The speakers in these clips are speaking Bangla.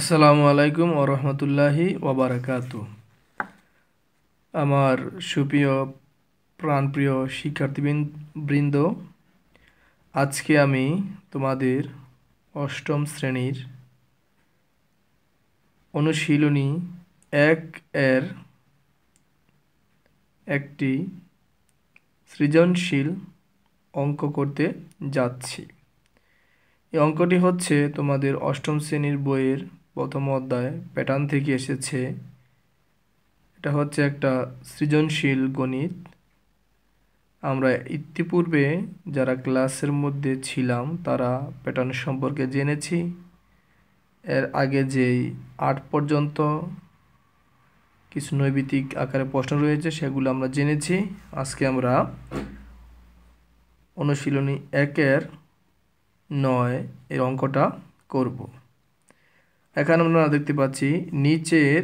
আসসালামু আলাইকুম ওরহমতুল্লাহি ওবরাকাত আমার সুপ্রিয় প্রাণপ্রিয় শিক্ষার্থীবৃন্দ আজকে আমি তোমাদের অষ্টম শ্রেণীর অনুশীলনী এক এর একটি সৃজনশীল অঙ্ক করতে যাচ্ছি এই অঙ্কটি হচ্ছে তোমাদের অষ্টম শ্রেণীর বইয়ের প্রথম অধ্যায় প্যাটার্ন থেকে এসেছে এটা হচ্ছে একটা সৃজনশীল গণিত আমরা ইতিপূর্বে যারা ক্লাসের মধ্যে ছিলাম তারা প্যাটার্ন সম্পর্কে জেনেছি এর আগে যেই আট পর্যন্ত কিছু নৈবিতিক আকারে প্রশ্ন রয়েছে সেগুলো আমরা জেনেছি আজকে আমরা অনুশীলনী একের নয় এর অঙ্কটা করব এখানে আমরা দেখতে পাচ্ছি নিচের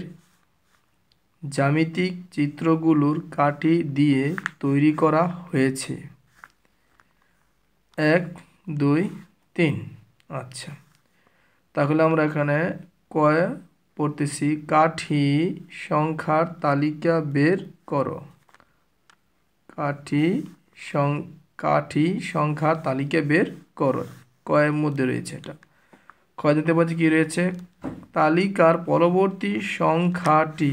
জ্যামিতিক চিত্রগুলোর কাঠি দিয়ে তৈরি করা হয়েছে এক দুই তিন আচ্ছা তাহলে আমরা এখানে কয় পড়তেছি কাঠি সংখ্যার তালিকা বের করো কাঠি সং কাঠি সংখ্যার তালিকা বের করো কয়ের মধ্যে রয়েছে এটা ক্ষয় দেখতে পাচ্ছি কী রয়েছে তালিকার পরবর্তী সংখ্যাটি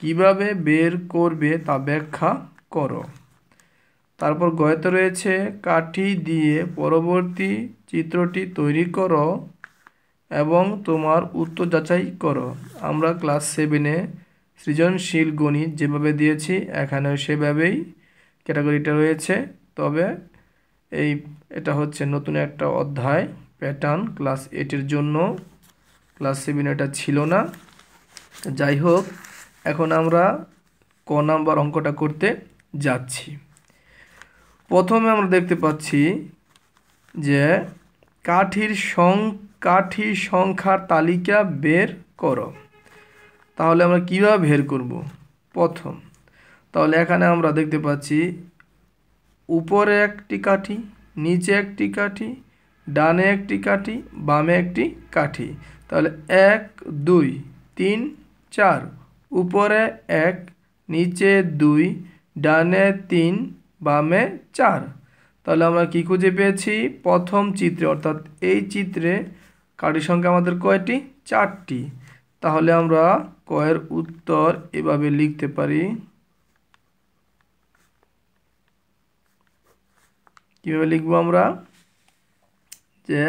কিভাবে বের করবে তা ব্যাখ্যা করো তারপর গয়েতে রয়েছে কাঠি দিয়ে পরবর্তী চিত্রটি তৈরি করো এবং তোমার উত্তর যাচাই করো আমরা ক্লাস সেভেনে সৃজনশীল গণিত যেভাবে দিয়েছি এখানেও সেভাবেই ক্যাটাগরিটা রয়েছে তবে এই এটা হচ্ছে নতুন একটা অধ্যায় প্যাটার্ন ক্লাস এইটের জন্য ক্লাস সেভেন এটা ছিল না যাই হোক এখন আমরা ক নাম্বার অঙ্কটা করতে যাচ্ছি প্রথমে আমরা দেখতে পাচ্ছি যে কাঠির সং কাঠি সংখ্যার তালিকা বের করো তাহলে আমরা কীভাবে বের করব প্রথম তাহলে এখানে আমরা দেখতে পাচ্ছি উপরে একটি কাঠি নিচে একটি কাঠি ডানে একটি কাঠি বামে একটি কাঠি তাহলে এক দুই তিন চার উপরে এক নিচে দুই ডানে তিন বামে চার তাহলে আমরা কী খুঁজে পেয়েছি প্রথম চিত্রে অর্থাৎ এই চিত্রে কাঠির সংখ্যা আমাদের কয়টি চারটি তাহলে আমরা কয়ের উত্তর এভাবে লিখতে পারি কীভাবে লিখব আমরা যে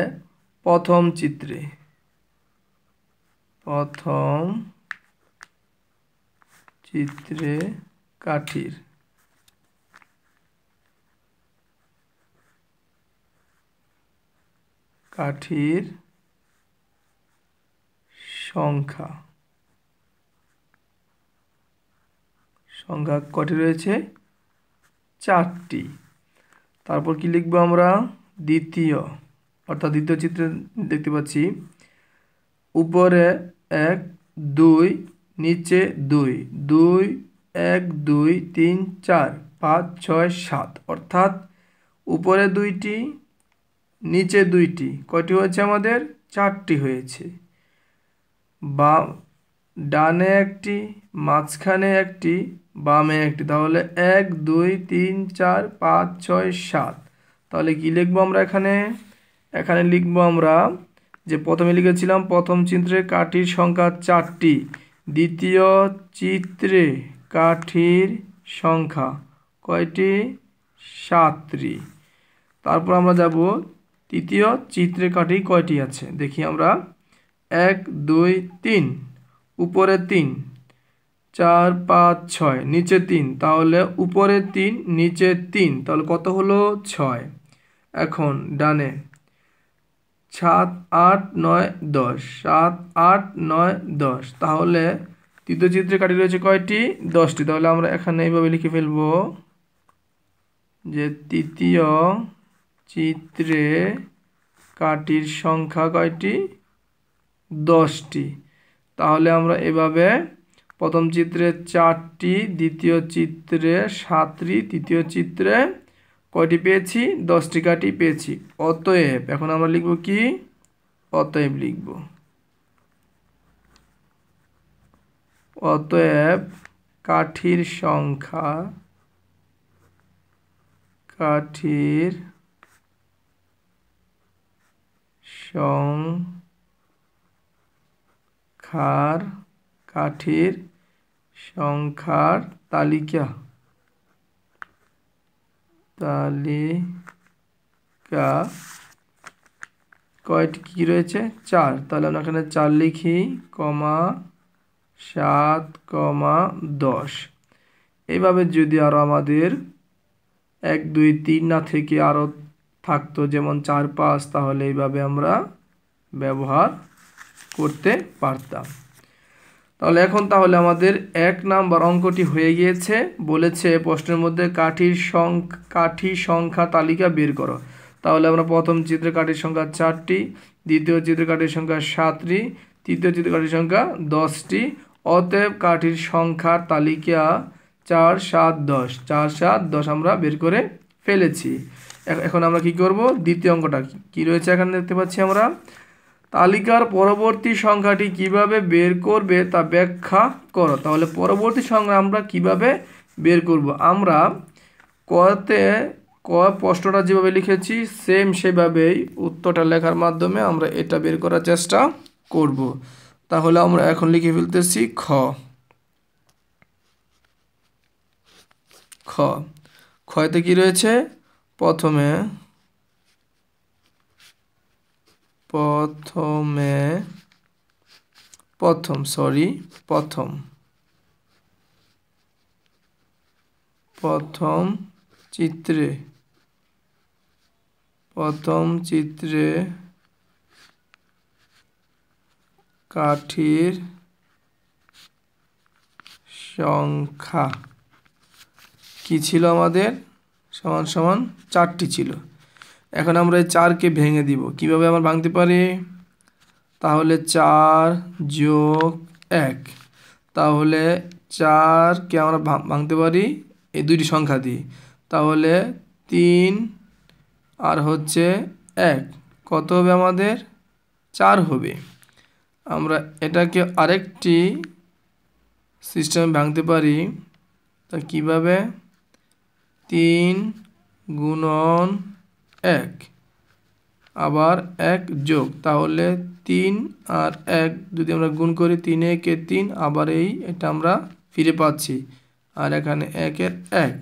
প্রথম চিত্রে প্রথম চিত্রে কাঠির কাঠির সংখ্যা সংখ্যা কটি রয়েছে চারটি তারপর কি লিখবো আমরা দ্বিতীয় অর্থাৎ দ্বিতীয় চিত্রে দেখতে পাচ্ছি উপরে এক দুই নিচে দুই দুই এক দুই তিন চার পাঁচ ছয় সাত অর্থাৎ উপরে দুইটি নিচে দুইটি কয়টি হয়েছে আমাদের চারটি হয়েছে বা ডানে একটি মাঝখানে একটি বামে একটি তাহলে এক দুই তিন চার পাঁচ ছয় সাত তাহলে কি লিখব আমরা এখানে এখানে লিখবো আমরা যে প্রথমে লিখেছিলাম প্রথম চিত্রে কাঠির সংখ্যা চারটি দ্বিতীয় চিত্রে কাঠির সংখ্যা কয়টি সাতটি তারপর আমরা যাব তৃতীয় চিত্রে কাঠি কয়টি আছে দেখি আমরা এক দুই তিন উপরে তিন চার পাঁচ ছয় নিচে তিন তাহলে উপরে তিন নিচে তিন তাহলে কত হলো ছয় এখন ডানে সাত আট নয় দশ সাত আট নয় দশ তাহলে তৃতীয় চিত্রে কাটি রয়েছে কয়টি দশটি তাহলে আমরা এখানে এইভাবে লিখে ফেলব যে তৃতীয় চিত্রে কাটির সংখ্যা কয়টি দশটি তাহলে আমরা এভাবে প্রথম চিত্রে চারটি দ্বিতীয় চিত্রে সাতটি তৃতীয় চিত্রে কয়টি পেয়েছি দশটি কাটি পেয়েছি অতএব এখন আমরা লিখব কি অতএব লিখব অতএব কাঠির সংখ্যা কাঠির সংখ্যার কাঠির সংখ্যার তালিকা তালিকা কয়টি কী রয়েছে চার তাহলে আমরা এখানে চার লিখি কমা সাত কমা দশ এইভাবে যদি আরও আমাদের এক দুই তিন না থেকে আরও থাকতো যেমন চার পাঁচ তাহলে এইভাবে আমরা ব্যবহার করতে পারতাম তাহলে এখন তাহলে আমাদের এক নাম্বার অঙ্কটি হয়ে গিয়েছে বলেছে প্রশ্নের মধ্যে কাঠির সং কাঠি সংখ্যা তালিকা বের করো তাহলে আমরা প্রথম চিত্র কাঠির সংখ্যা চারটি দ্বিতীয় চিত্র কাঠির সংখ্যা সাতটি তৃতীয় চিত্র কাঠির সংখ্যা দশটি অতএব কাঠির সংখ্যার তালিকা চার সাত দশ চার সাত দশ আমরা বের করে ফেলেছি এখন আমরা কি করব দ্বিতীয় অঙ্কটা কি রয়েছে এখানে দেখতে পাচ্ছি আমরা তালিকার পরবর্তী সংখ্যাটি কিভাবে বের করবে তা ব্যাখ্যা করো তাহলে পরবর্তী সংখ্যা আমরা কিভাবে বের করব আমরা কতে ক প্রশ্নটা যেভাবে লিখেছি সেম সেভাবেই উত্তরটা লেখার মাধ্যমে আমরা এটা বের করার চেষ্টা করব তাহলে আমরা এখন লিখে ফেলতেছি খ খ খয়তে কি রয়েছে প্রথমে প্রথমে প্রথম সরি প্রথম প্রথম চিত্রে প্রথম চিত্রে কাঠির সংখ্যা কি ছিল আমাদের সমান সমান চারটি ছিল এখন আমরা এই চারকে ভেঙে দিব কিভাবে আমরা ভাঙতে পারি তাহলে চার যোগ এক তাহলে চারকে আমরা ভাঙতে পারি এই দুইটি সংখ্যা দিয়ে তাহলে তিন আর হচ্ছে এক কত হবে আমাদের চার হবে আমরা এটাকে আরেকটি সিস্টেমে ভাঙতে পারি তা কিভাবে তিন গুণন এক আবার এক যোগ তাহলে তিন আর এক যদি আমরা গুণ করি তিন একে তিন আবার এই এটা আমরা ফিরে পাচ্ছি আর এখানে একের এক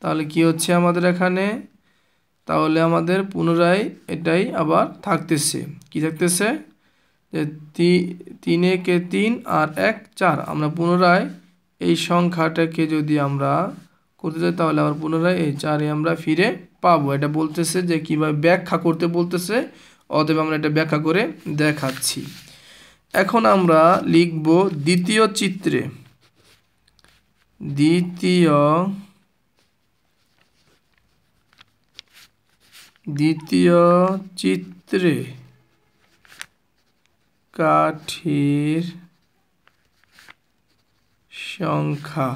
তাহলে কি হচ্ছে আমাদের এখানে তাহলে আমাদের পুনরায় এটাই আবার থাকতেছে কি থাকতেছে যে তিন একে তিন আর এক চার আমরা পুনরায় এই সংখ্যাটাকে যদি আমরা করতে চাই তাহলে আবার পুনরায় এই চারে আমরা ফিরে পাবো এটা বলতেছে যে কীভাবে ব্যাখ্যা করতে বলতেছে অতএব আমরা এটা ব্যাখ্যা করে দেখাচ্ছি এখন আমরা লিখব দ্বিতীয় চিত্রে দ্বিতীয় দ্বিতীয় চিত্রে কাঠির সংখ্যা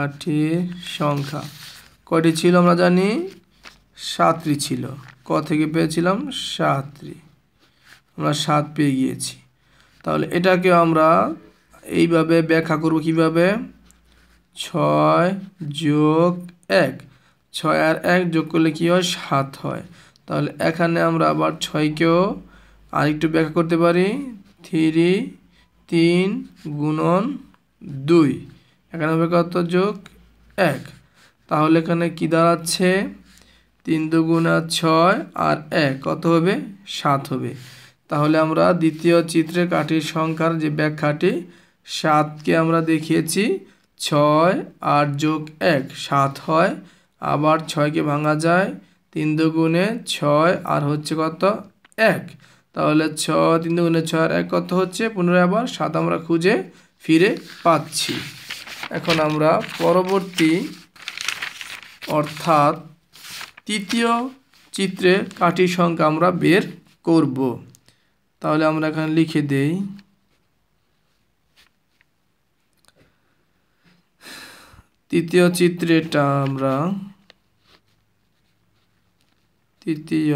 আটের সংখ্যা কটি ছিল আমরা জানি সাতটি ছিল ক থেকে পেয়েছিলাম সাতটি আমরা সাত পেয়ে গিয়েছি তাহলে এটাকে আমরা এইভাবে ব্যাখ্যা করব কিভাবে ছয় যোগ এক ছয় আর এক যোগ করলে কী হয় সাত হয় তাহলে এখানে আমরা আবার ছয়কেও আরেকটু ব্যাখ্যা করতে পারি থ্রি তিন গুণন দুই একানব্বই একাত্তর যোগ এক তাহলে এখানে কি দাঁড়াচ্ছে তিন আর ছয় আর এক কত হবে সাত হবে তাহলে আমরা দ্বিতীয় চিত্রে কাঠির সংখ্যার যে ব্যাখ্যাটি সাতকে আমরা দেখিয়েছি ছয় আট যোগ এক সাত হয় আবার ছয়কে ভাঙা যায় তিন দুগুণে ছয় আর হচ্ছে কত এক তাহলে ছ তিন দুগুণে ছয় আর এক কত হচ্ছে পুনরায় আবার সাত আমরা খুঁজে ফিরে পাচ্ছি এখন আমরা পরবর্তী অর্থাৎ তৃতীয় চিত্রে কাঠির সংখ্যা আমরা বের করব তাহলে আমরা এখানে লিখে দেই তৃতীয় চিত্রেটা আমরা তৃতীয়